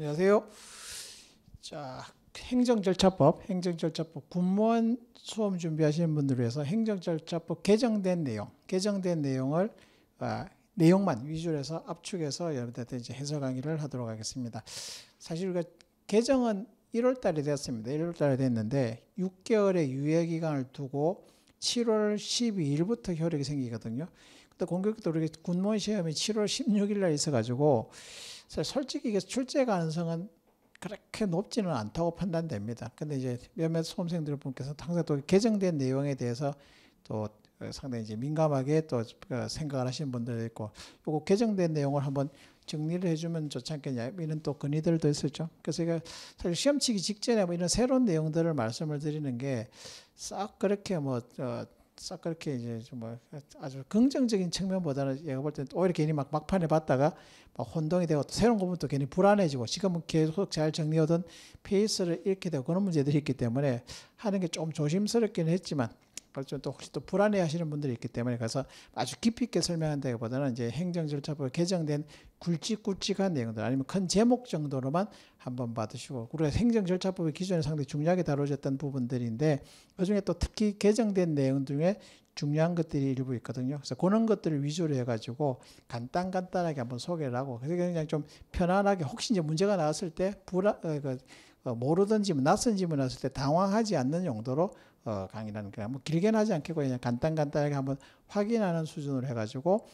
안녕하세요. 자, 행정절차법, 행정절차법 군무원 수험 준비하시는 분들을 위해서 행정절차법 개정된 내용, 개정된 내용을 아, 내용만 위주로 해서 압축해서 여러분들한테 이제 해설 강의를 하도록 하겠습니다. 사실 우 개정은 1월 달에 되었습니다. 1월 달에 됐는데 6개월의 유예 기간을 두고 7월 12일부터 효력이 생기거든요. 근데 공교도 우리 군무원 시험이 7월 16일 날 있어가지고 솔직히 이게 출제 가능성은 그렇게 높지는 않다고 판단됩니다. 근데 이제 몇몇 수험생들 분께서 항상 또 개정된 내용에 대해서 또 어, 상당히 이제 민감하게 또 어, 생각을 하시는 분들 있고, 요거 개정된 내용을 한번 정리를 해주면 좋지 않겠냐 이런 또 건의들도 있었죠. 그래서 이게 사실 시험 치기 직전에 뭐 이런 새로운 내용들을 말씀을 드리는 게 싹 그렇게 뭐 어, 싹 그렇게 이제 뭐 아주 긍정적인 측면보다는 얘가 볼 때는 오히려 괜히 막 막판에 봤다가 막 혼동이 되고 새로운 것부터 괜히 불안해지고 지금은 계속 잘 정리하던 페이스를 잃게 되고 그런 문제들이 있기 때문에 하는 게 좀 조심스럽긴 했지만 발전 또 혹시 또 불안해하시는 분들이 있기 때문에 가서 아주 깊이 있게 설명한다기보다는 이제 행정 절차법에 개정된 굵직굵직한 내용들 아니면 큰 제목 정도로만 한번 받으시고 우리가 행정 절차법이 기존에 상당히 중요하게 다뤄졌던 부분들인데 그중에 또 특히 개정된 내용 중에 중요한 것들이 일부 있거든요. 그래서 그런 것들을 위주로 해가지고 간단 간단하게 한번 소개를 하고 그래서 그냥 좀 편안하게 혹시 이제 문제가 나왔을 때 불안 어, 그, 어, 모르던 지문 뭐 낯선 지문 나왔을 때 당황하지 않는 용도로 어, 강의라는 게냥뭐 길게 는하지않고 그냥 간단간단하게 한번 확인하는 수준으로 해가지고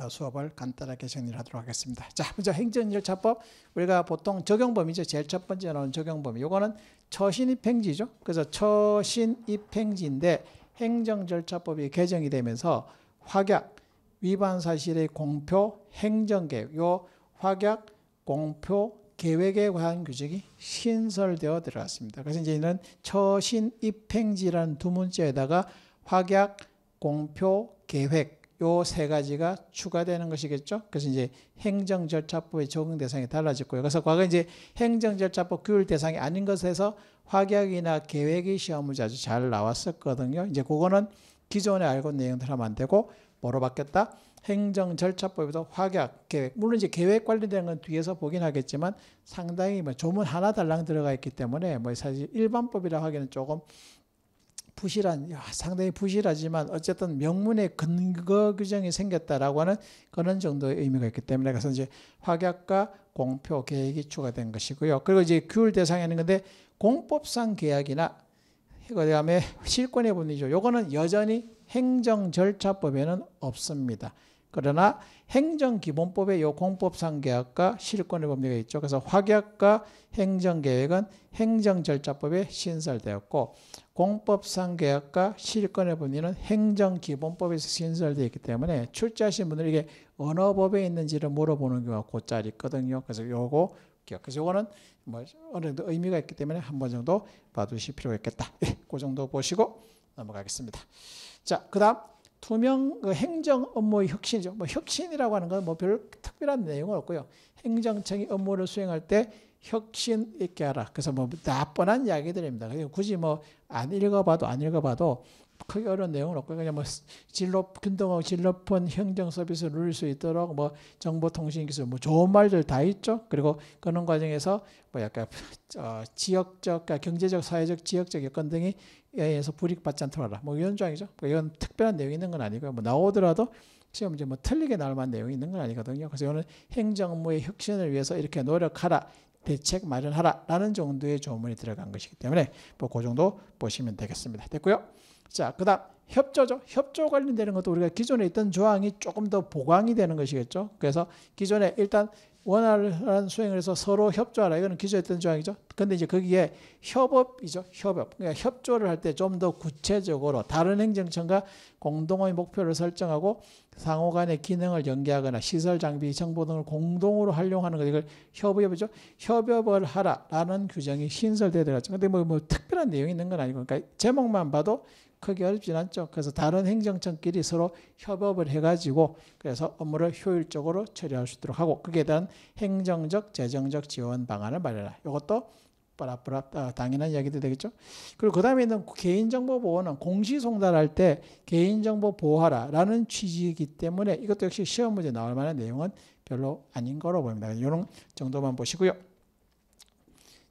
어, 수업을 간단하게 정리를 하도록 하겠습니다. 자, 먼저 행정 절차법 우리가 보통 적용 범위죠. 제일 첫 번째 나오는 적용 범위. 요거는 처신입 행지죠. 그래서 처신입 행지인데 행정 절차법이 개정이 되면서 확약 위반 사실의 공표 행정계획 요 확약 공표 계획에 관한 규칙이 신설되어 들어갔습니다. 그래서 이제 는 처신 입행지라는 두 문자에다가 확약, 공표, 계획 요 세 가지가 추가되는 것이겠죠. 그래서 이제 행정 절차법의 적용 대상이 달라졌고요. 그래서 과거 이제 행정 절차법 규율 대상이 아닌 것에서 확약이나 계획이 시험을 자주 잘 나왔었거든요. 이제 그거는 기존에 알고 있는 내용들 하면 안 되고 뭐로 바뀌었다? 행정 절차법에서 확약 계획 물론 이제 계획 관련된 건 뒤에서 보긴 하겠지만 상당히 뭐 조문 하나 달랑 들어가 있기 때문에 뭐 사실 일반법이라 하기는 조금 부실한 상당히 부실하지만 어쨌든 명문의 근거 규정이 생겼다라고 하는 그런 정도의 의미가 있기 때문에 그래서 이제 확약과 공표 계획이 추가된 것이고요. 그리고 이제 규율 대상에는 근데 공법상 계약이나 그다음에 실권의 분리죠. 요거는 여전히 행정 절차법에는 없습니다. 그러나 행정기본법에요 공법상계약과 실권의 법리가 있죠. 그래서 확약과 행정계획은 행정절차법에 신설되었고 공법상계약과 실권의 법리는 행정기본법에서 신설되어 있기 때문에 출제하신 분들 에게 어느 법에 있는지를 물어보는 경우가 곧잘 있거든요. 그래서 요거 기억해서 요거는 뭐 어느 정도 의미가 있기 때문에 한 번 정도 봐두실 필요가 있겠다. 예, 그 정도 보시고 넘어가겠습니다. 자, 그 다음 투명 그 행정 업무의 혁신이죠. 뭐 혁신이라고 하는 건 뭐 별 특별한 내용은 없고요. 행정청이 업무를 수행할 때 혁신 있게 하라. 그래서 뭐 나뻔한 이야기들입니다. 굳이 뭐 안 읽어봐도 안 읽어봐도 크게 어려운 내용은 없고 그냥 뭐 진로 근동하고 진로폰 행정 서비스를 누릴 수 있도록 뭐 정보통신 기술 뭐 좋은 말들 다 있죠. 그리고 그런 과정에서 뭐 약간 어, 지역적, 그러니까 경제적, 사회적, 지역적 여건 등이 여에서 불이익받지 않도록 하라. 뭐 이런 조항이죠. 그러니까 이건 특별한 내용이 있는 건 아니고요. 뭐 나오더라도 지금 이제 뭐 틀리게 나올 만한 내용이 있는 건 아니거든요. 그래서 이거는 행정무의 혁신을 위해서 이렇게 노력하라. 대책 마련하라. 라는 정도의 조문이 들어간 것이기 때문에 뭐그 정도 보시면 되겠습니다. 됐고요. 자, 그 다음 협조죠. 협조 관련되는 것도 우리가 기존에 있던 조항이 조금 더 보강이 되는 것이겠죠. 그래서 기존에 일단 원활한 수행을 해서 서로 협조하라. 이거는 기조했던 조항이죠. 근데 이제 거기에 협업이죠. 협업. 그러니까 협조를 할 때 좀 더 구체적으로 다른 행정청과 공동의 목표를 설정하고 상호 간의 기능을 연계하거나 시설 장비, 정보 등을 공동으로 활용하는 것 이걸 협업이죠. 협업을 하라라는 규정이 신설되어들어갔죠 근데 뭐, 뭐 특별한 내용이 있는 건 아니고 그러니까 제목만 봐도 크게 어렵진 않죠. 그래서 다른 행정청끼리 서로 협업을 해가지고 그래서 업무를 효율적으로 처리할 수 있도록 하고 그에 대한 행정적, 재정적 지원 방안을 마련하. 이것도 빠라빠라 아, 당연한 이야기도 되겠죠. 그리고 그 다음에 있는 개인정보 보호는 공시송달할 때 개인정보 보호하라라는 취지이기 때문에 이것도 역시 시험 문제 나올 만한 내용은 별로 아닌 거로 보입니다. 이런 정도만 보시고요.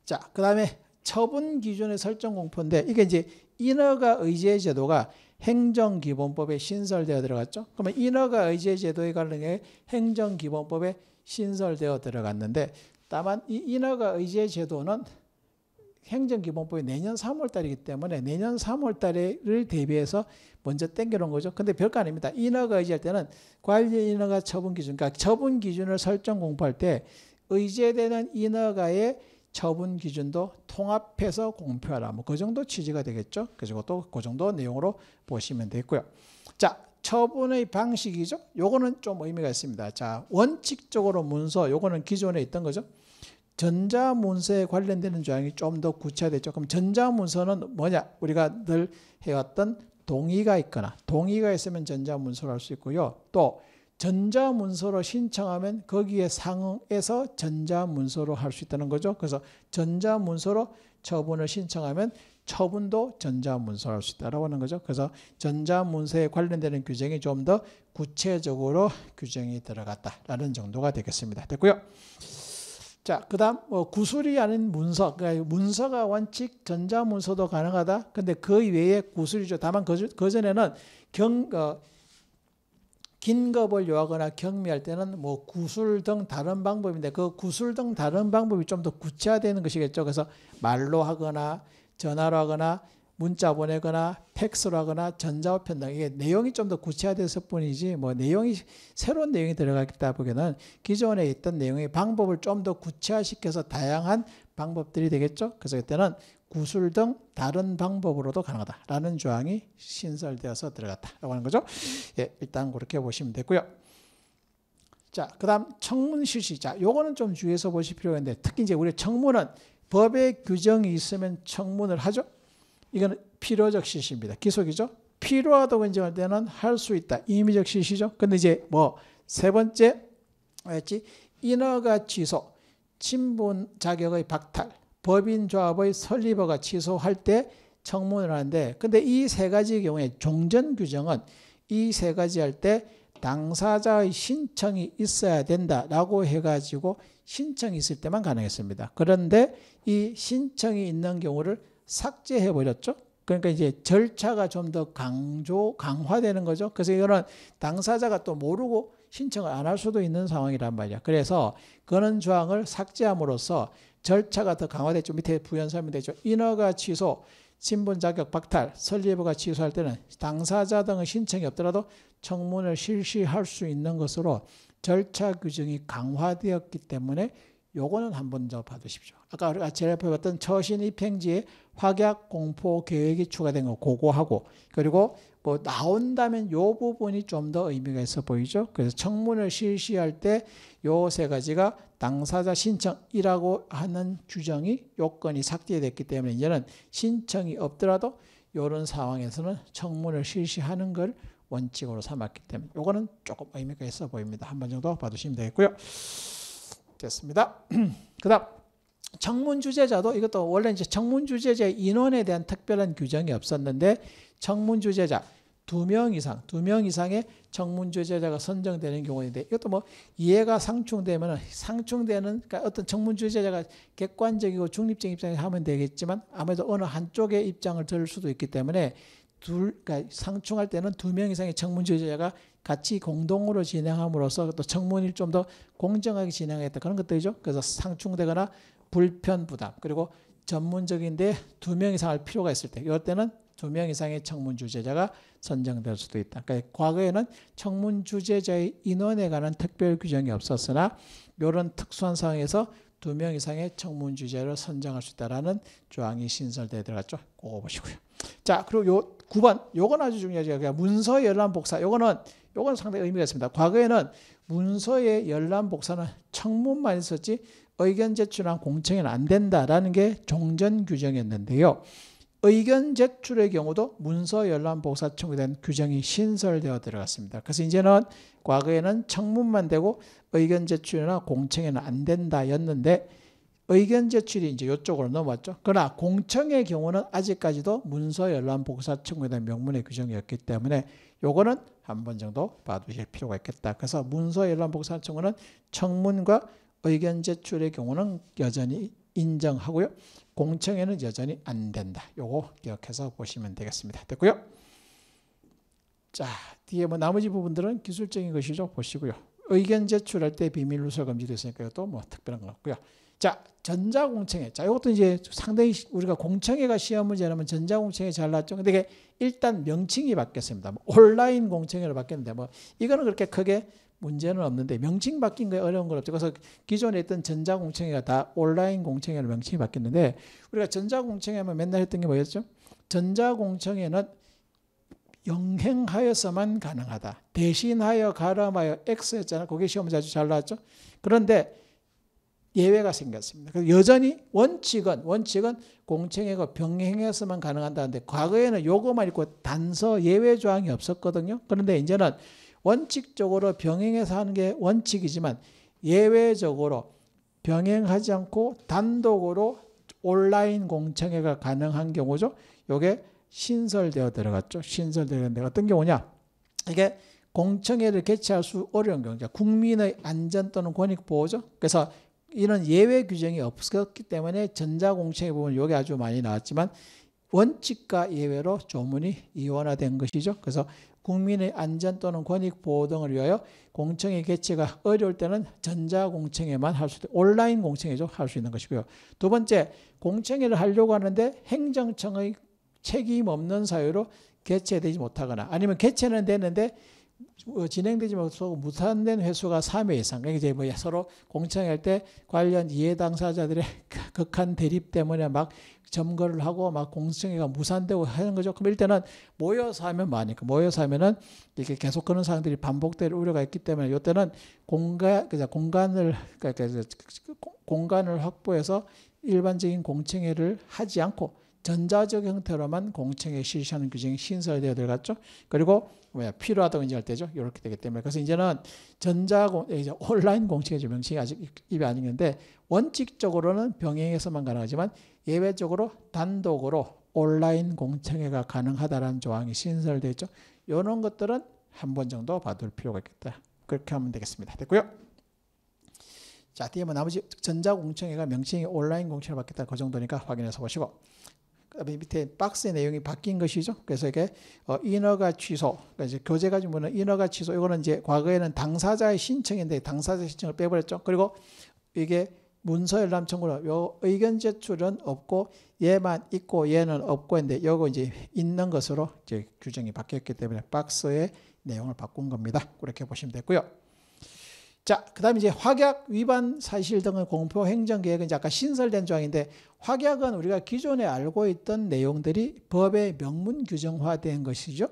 자, 그 다음에 처분 기준의 설정 공포인데 이게 이제 인허가 의제 제도가 행정기본법에 신설되어 들어갔죠. 그러면 인허가 의제 제도에 관련 해 행정기본법에 신설되어 들어갔는데 다만 이 인허가 의제 제도는 행정기본법이 내년 3월 달이기 때문에 내년 3월 달을 대비해서 먼저 땡겨놓은 거죠. 근데 별거 아닙니다. 인허가 의제할 때는 관리 인허가 처분 기준, 그러니까 처분 기준을 설정 공포할 때 의제되는 인허가의 처분 기준도 통합해서 공표하라. 뭐그 정도 취지가 되겠죠. 그리고 또그 정도 내용으로 보시면 되겠고요. 자, 처분의 방식이죠. 요거는 좀 의미가 있습니다. 자, 원칙적으로 문서 요거는 기존에 있던 거죠. 전자문서에 관련되는 조항이 좀 더구체화되죠 그럼 전자문서는 뭐냐? 우리가 늘 해왔던 동의가 있거나 동의가 있으면 전자문서를 할수 있고요. 또 전자문서로 신청하면 거기에 상응해서 전자문서로 할 수 있다는 거죠. 그래서 전자문서로 처분을 신청하면 처분도 전자문서로 할 수 있다라고 하는 거죠. 그래서 전자문서에 관련되는 규정이 좀 더 구체적으로 규정이 들어갔다라는 정도가 되겠습니다. 됐고요. 자, 그 다음, 뭐 구술이 아닌 문서. 그러니까 문서가 원칙, 전자문서도 가능하다. 근데 그 외에 구술이죠. 다만 그, 그 전에는 경, 어, 긴급을 요하거나 경미할 때는 뭐 구술 등 다른 방법인데 그 구술 등 다른 방법이 좀 더 구체화되는 것이겠죠. 그래서 말로 하거나 전화로 하거나 문자 보내거나 팩스로 하거나 전자우편 등 이게 내용이 좀 더구체화됐서 뿐이지 뭐 내용이 새로운 내용이 들어갔다 보기에는 기존에 있던 내용의 방법을 좀 더 구체화시켜서 다양한 방법들이 되겠죠. 그래서 그때는 구술 등 다른 방법으로도 가능하다라는 조항이 신설되어서 들어갔다라고 하는 거죠. 예, 일단 그렇게 보시면 되고요. 자, 그다음 청문 실시. 자, 요거는 좀 주의해서 보실 필요가 있는데 특히 이제 우리 청문은 법의 규정이 있으면 청문을 하죠. 이거는 필요적 실시입니다. 기속이죠. 필요하다고 인정할 때는 할 수 있다. 임의적 실시죠. 근데 이제 뭐 세 번째 였지 인허가 취소, 친분 자격의 박탈, 법인조합의 설립허가 취소할 때 청문을 하는데 근데 이 세 가지 경우에 종전 규정은 이 세 가지 할 때 당사자의 신청이 있어야 된다라고 해가지고 신청이 있을 때만 가능했습니다. 그런데 이 신청이 있는 경우를 삭제해 버렸죠. 그러니까 이제 절차가 좀 더 강조 강화되는 거죠. 그래서 이거는 당사자가 또 모르고 신청을 안 할 수도 있는 상황이란 말이야. 그래서 그런 조항을 삭제함으로써 절차가 더 강화됐죠. 밑에 부연 설명되죠. 인허가 취소, 신분 자격 박탈, 설립부가 취소할 때는 당사자 등의 신청이 없더라도 청문을 실시할 수 있는 것으로 절차 규정이 강화되었기 때문에 요거는 한번더 받으십시오. 아까 우리가 제일 앞에 봤던 처신 입행지에 확약 공포 계획이 추가된 거그고하고 그리고 뭐 나온다면 요 부분이 좀 더 의미가 있어 보이죠. 그래서 청문을 실시할 때 요 세 가지가 당사자 신청이라고 하는 규정이 요건이 삭제됐기 때문에 이제는 신청이 없더라도 요런 상황에서는 청문을 실시하는 걸 원칙으로 삼았기 때문에 요거는 조금 의미가 있어 보입니다. 한 번 정도 봐두시면 되겠고요. 됐습니다. 그 다음 청문 주재자도 이것도 원래 이제 청문 주재자 인원에 대한 특별한 규정이 없었는데 청문 주재자 두명 이상, 두 명 이상의 청문주재자가 선정되는 경우인데 이것도 뭐 이해가 상충되면 상충되는 그러니까 어떤 청문주재자가 객관적이고 중립적인 입장에 하면 되겠지만 아무래도 어느 한쪽의 입장을 들 수도 있기 때문에 둘 그러니까 상충할 때는 두 명 이상의 청문주재자가 같이 공동으로 진행함으로써 또 청문을 좀더 공정하게 진행했다 그런 것들이죠. 그래서 상충되거나 불편 부담 그리고 전문적인데 두 명 이상 할 필요가 있을 때 이럴 때는 두 명 이상의 청문주재자가 선정될 수도 있다. 그러니까 과거에는 청문 주재자의 인원에 관한 특별 규정이 없었으나 이런 특수한 상황에서 두 명 이상의 청문 주재를 선정할 수 있다라는 조항이 신설되 들어갔죠. 그거 보시고요. 자, 그리고 요 9번 요건 아주 중요하죠. 그러 그러니까 문서 열람 복사. 요거는 요건 상당히 의미가 있습니다. 과거에는 문서의 열람 복사는 청문만 있었지 의견 제출한 공청회는 안 된다라는 게 종전 규정이었는데요. 의견 제출의 경우도 문서열람복사청에 대한 규정이 신설되어 들어갔습니다. 그래서 이제는 과거에는 청문만 되고 의견 제출이나 공청회는 안 된다였는데 의견 제출이 이제 이쪽으로 넘어왔죠. 그러나 공청의 경우는 아직까지도 문서열람복사청에 대한 명문의 규정이었기 때문에 요거는 한 번 정도 봐두실 필요가 있겠다. 그래서 문서열람복사청은 청문과 의견 제출의 경우는 여전히 인정하고요. 공청회는 여전히 안 된다. 요거 기억해서 보시면 되겠습니다. 됐고요. 자, 뒤에 뭐 나머지 부분들은 기술적인 것이죠. 보시고요. 의견 제출할 때 비밀 누설 금지됐으니까 요또 뭐 특별한 건 없고요. 자, 전자공청회. 자, 이것도 이제 상당히 우리가 공청회가 시험 문제라면 전자공청회 잘 나왔죠. 근데 이게 일단 명칭이 바뀌었습니다. 뭐 온라인 공청회로 바뀌었는데 뭐 이거는 그렇게 크게 문제는 없는데 명칭 바뀐 게 어려운 건 없죠. 그래서 기존에 있던 전자공청회가 다 온라인 공청회로 명칭이 바뀌었는데 우리가 전자공청회 하면 맨날 했던 게 뭐였죠? 전자공청회는 영행하여서만 가능하다. 대신하여 가름하여 X였잖아. 고개 시험 자주 잘 나왔죠. 그런데 예외가 생겼습니다. 그래서 여전히 원칙은 원칙은 공청회가 병행해서만 가능한다는데 과거에는 요거만 있고 단서 예외 조항이 없었거든요. 그런데 이제는 원칙적으로 병행해서 하는 게 원칙이지만 예외적으로 병행하지 않고 단독으로 온라인 공청회가 가능한 경우죠. 이게 신설되어 들어갔죠. 신설되는데 어떤 경우냐? 이게 공청회를 개최할 수 어려운 경우, 그러니까 국민의 안전 또는 권익 보호죠. 그래서 이런 예외 규정이 없었기 때문에 전자공청회 부분 여기 아주 많이 나왔지만 원칙과 예외로 조문이 이원화된 것이죠. 그래서 국민의 안전 또는 권익 보호 등을 위하여 공청회 개최가 어려울 때는 전자공청회만 할수 있다. 온라인 공청회죠. 할 수 있는 것이고요. 두 번째, 공청회를 하려고 하는데 행정청의 책임 없는 사유로 개최되지 못하거나 아니면 개최는 되는데 뭐 진행되지 못하고 무산된 횟수가 3회 이상. 그러니까 이제 뭐 서로 공청할 때 관련 이해 당사자들의 그 극한 대립 때문에 막 점거를 하고 막 공청회가 무산되고 하는 거죠. 그럼 일단은 모여서 하면 많으니까 그 모여서 하면은 이렇게 계속 그런 상황들이 반복될 우려가 있기 때문에 이때는 공간 그 공간을 그러니까 그 공간을 확보해서 일반적인 공청회를 하지 않고 전자적 형태로만 공청에 실시하는 규정이 신설되어 들어갔죠. 그리고 뭐야 필요하다고 인정할 때죠. 이렇게 되기 때문에 그래서 이제는 전자 공 예, 이제 온라인 공청회 명칭이 아직 입이아 있는데 원칙적으로는 병행해서만 가능하지만 예외적으로 단독으로 온라인 공청회가 가능하다라는 조항이 신설되어 있죠. 이런 것들은 한 번 정도 봐둘 필요가 있겠다. 그렇게 하면 되겠습니다. 됐고요. 자, 뒤에 뭐 나머지 전자공청회가 명칭이 온라인 공청회를 받겠다. 그 정도니까 확인해서 보시고. 밑에 박스의 내용이 바뀐 것이죠. 그래서 이게 어, 인허가 취소, 그러니까 이제 교재가 주문은 인허가 취소. 이거는 이제 과거에는 당사자의 신청인데 당사자 신청을 빼버렸죠. 그리고 이게 문서 열람 청구는 요 의견 제출은 없고 얘만 있고 얘는 없고 인데 요거 이제 있는 것으로 이제 규정이 바뀌었기 때문에 박스의 내용을 바꾼 겁니다. 그렇게 보시면 되고요. 자, 그 다음에 이제 확약 위반 사실 등의 공표 행정 계획은 이제 아까 신설된 조항인데 확약은 우리가 기존에 알고 있던 내용들이 법의 명문 규정화된 것이죠.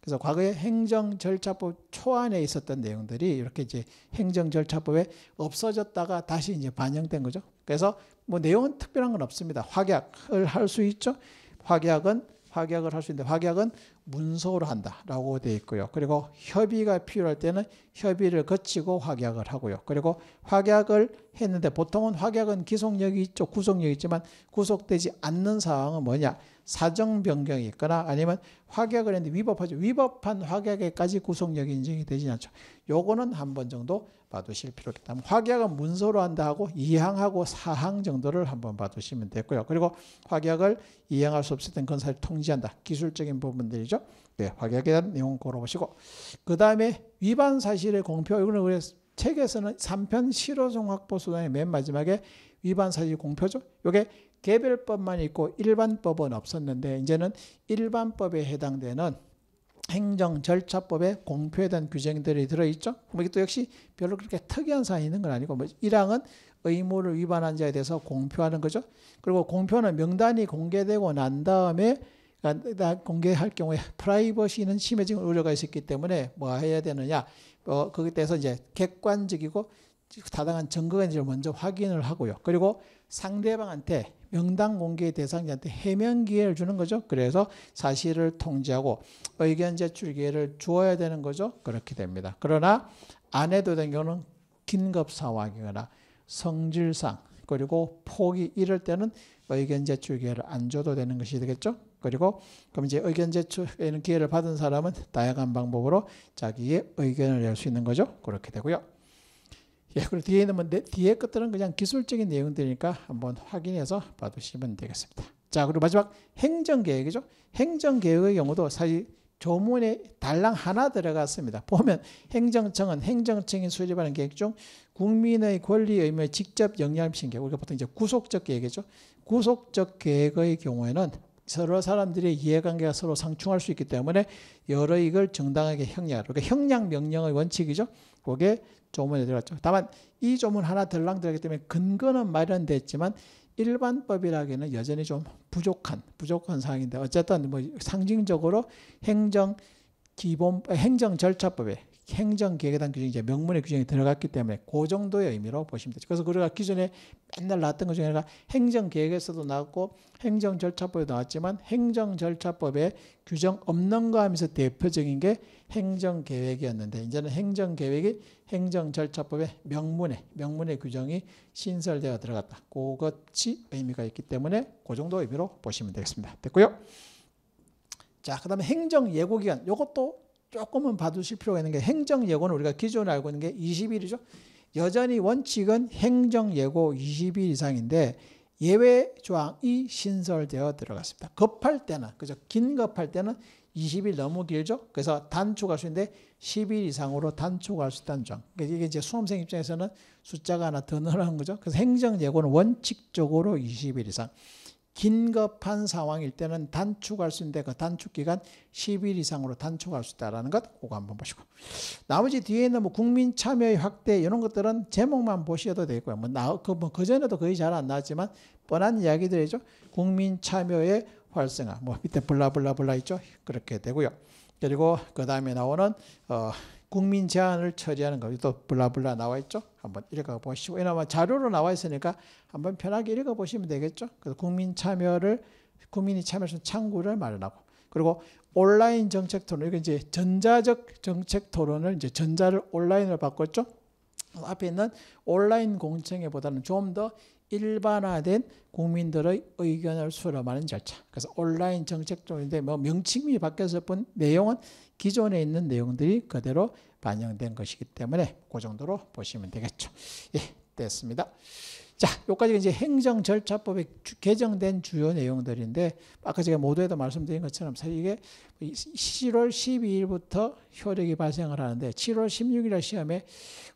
그래서 과거의 행정 절차법 초안에 있었던 내용들이 이렇게 이제 행정 절차법에 없어졌다가 다시 이제 반영된 거죠. 그래서 뭐 내용은 특별한 건 없습니다. 확약을 할 수 있죠. 확약은 확약을 할 수 있는데 확약은 문서로 한다라고 되어 있고요. 그리고 협의가 필요할 때는 협의를 거치고 확약을 하고요. 그리고 확약을 했는데 보통은 확약은 기속력이 있죠. 구속력이 있지만 구속되지 않는 사항은 뭐냐? 사정 변경이 있거나 아니면 확약을 했는데 위법하죠. 위법한 확약에까지 구속력이 인정이 되지 않죠. 요거는 한 번 정도 봐두실 필요가 있다. 확약은 문서로 한다 하고 이항하고 사항 정도를 한번 봐두시면 됐고요. 그리고 확약을 이행할 수 없을 땐 건사를 통지한다. 기술적인 부분들이죠. 네, 확약에 대한 내용 걸어보시고 그 다음에 위반 사실의 공표 이거는 그래서 책에서는 3편 실효종합보수단의 맨 마지막에 위반사실 공표죠. 요게 개별법만 있고 일반법은 없었는데 이제는 일반법에 해당되는 행정절차법에 공표에 대한 규정들이 들어있죠. 뭐 이것도 역시 별로 그렇게 특이한 사항이 있는 건 아니고 뭐 1항은 의무를 위반한 자에 대해서 공표하는 거죠. 그리고 공표는 명단이 공개되고 난 다음에 아, 공개할 경우에 프라이버시는 심해지 우려가 있었기 때문에 뭐 해야 되느냐. 어, 거기에 대해서 이제 객관적이고 다당한 증거인지를 먼저 확인을 하고요. 그리고 상대방한테 명당 공개 대상자한테 해명 기회를 주는 거죠. 그래서 사실을 통지하고 의견 제출 기회를 주어야 되는 거죠. 그렇게 됩니다. 그러나 안 해도 된 경우는 긴급 상황이거나 성질상 그리고 폭이 이럴 때는 의견 제출 기회를 안 줘도 되는 것이 되겠죠. 그리고 그럼 이제 의견 제출에 기회를 받은 사람은 다양한 방법으로 자기의 의견을 낼 수 있는 거죠. 그렇게 되고요. 예, 그리고 뒤에 있는 뭐 네, 뒤에 것들은 그냥 기술적인 내용들이니까 한번 확인해서 봐두시면 되겠습니다. 자, 그리고 마지막 행정계획이죠. 행정계획의 경우도 사실 조문에 달랑 하나 들어갔습니다. 보면 행정청은 행정청이 수립하는 계획 중 국민의 권리 의무에 직접 영향을 미친 계획, 우리가 보통 이제 구속적 계획이죠. 구속적 계획의 경우에는 서로 사람들의 이해관계가 서로 상충할 수 있기 때문에 여러 이걸 정당하게 형량, 그러니까 형량 명령의 원칙이죠. 그게 조문에 들어갔죠. 다만 이 조문 하나 덜랑들어기 때문에 근거는 마련됐지만 일반법이라기에는 여전히 좀 부족한 부족한 사항인데 어쨌든 뭐 상징적으로 행정 기본 행정 절차법에 행정계획단 규정이 이제 명문의 규정이 들어갔기 때문에 그 정도의 의미로 보시면 되죠. 그래서 우리가 기존에 맨날 나왔던 것 중에 하나가 행정계획에서도 나왔고 행정절차법에 나왔지만 행정절차법에 규정 없는 거 하면서 대표적인 게 행정계획이었는데 이제는 행정계획이 행정절차법의 명문의 명문의 규정이 신설되어 들어갔다. 그것이 의미가 있기 때문에 그 정도 의미로 보시면 되겠습니다. 됐고요. 자, 그 다음에 행정예고기간. 이것도 조금은 봐두실 필요가 있는 게 행정예고는 우리가 기존에 알고 있는 게 20일이죠. 여전히 원칙은 행정예고 20일 이상인데 예외 조항이 신설되어 들어갔습니다. 급할 때는 그죠? 긴 급할 때는 20일 너무 길죠? 그래서 단축할 수 있는데 10일 이상으로 단축할 수 있다는 점. 그러니까 이게 이제 수험생 입장에서는 숫자가 하나 더 늘어난 거죠. 그래서 행정예고는 원칙적으로 20일 이상. 긴급한 상황일 때는 단축할 수 있는데 그 단축 기간 10일 이상으로 단축할 수 있다라는 것 그거 한번 보시고 나머지 뒤에 있는 뭐 국민 참여의 확대 이런 것들은 제목만 보셔도 되고요. 뭐 나그뭐 뭐 그전에도 뭐 그 거의 잘 안 나왔지만 뻔한 이야기들이죠. 국민 참여의 활성화 뭐 밑에 블라블라블라 있죠. 그렇게 되고요. 그리고 그 다음에 나오는 어 국민 제안을 처리하는 거. 니다또 블라블라 나와 있죠? 한번 읽어 보시고 이나마 자료로 나와 있으니까 한번 편하게 읽어 보시면 되겠죠. 그래서 국민 참여를 국민이 참여해서 창구를 마련하고 그리고 온라인 정책 토론, 이게 이제 전자적 정책 토론을 이제 전자를 온라인으로 바꿨죠. 앞에 있는 온라인 공청회보다는 좀더 일반화된 국민들의 의견을 수렴하는 절차. 그래서 온라인 정책 쪽인데 뭐 명칭이 바뀌어서 뿐 내용은 기존에 있는 내용들이 그대로 반영된 것이기 때문에 그 정도로 보시면 되겠죠. 예, 됐습니다. 자, 여기까지 이제 행정 절차법에 개정된 주요 내용들인데 아까 제가 모두에도 말씀드린 것처럼 사실 이게 7월 12일부터 효력이 발생을 하는데 7월 16일 날 시험에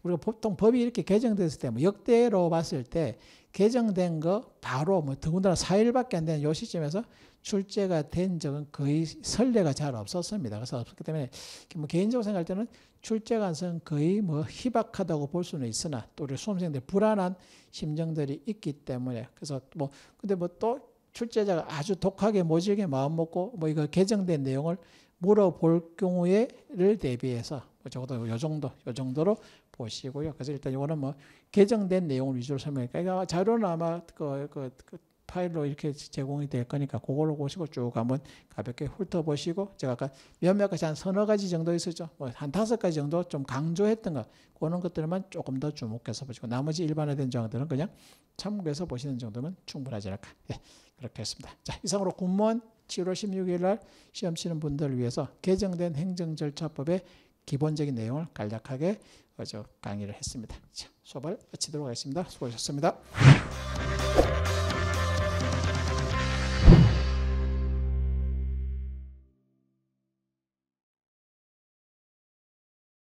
우리가 보통 법이 이렇게 개정됐을 때뭐 역대로 봤을 때 개정된 거 바로 뭐 더군다나 4일밖에 안 되는 요 시점에서 출제가 된 적은 거의 설례가 잘 없었습니다. 그래서 없었기 때문에 뭐 개인적으로 생각할 때는 출제 가능성 거의 뭐 희박하다고 볼 수는 있으나 또 우리 수험생들 불안한 심정들이 있기 때문에 그래서 뭐 근데 뭐 또 출제자가 아주 독하게 모질게 마음 먹고 뭐 이거 개정된 내용을 물어볼 경우에를 대비해서 뭐 적어도 요 정도 요 정도로 보시고요. 그래서 일단 이거는 뭐 개정된 내용을 위주로 설명할까. 그러니까 그 자료는 아마 그, 그, 그 파일로 이렇게 제공이 될 거니까 그걸로 보시고 쭉 한번 가볍게 훑어보시고 제가 아까 몇몇 가지 한 서너 가지 정도 있었죠. 뭐한 다섯 가지 정도 좀 강조했던 것 그런 것들만 조금 더 주목해서 보시고 나머지 일반화된 정황들은 그냥 참고해서 보시는 정도면 충분하지 않을까. 예, 그렇게 했습니다. 자 이상으로 군무원 7월 16일 날 시험 치는 분들을 위해서 개정된 행정절차법의 기본적인 내용을 간략하게 강의를 했습니다. 자, 수업을 마치도록 하겠습니다. 수고하셨습니다.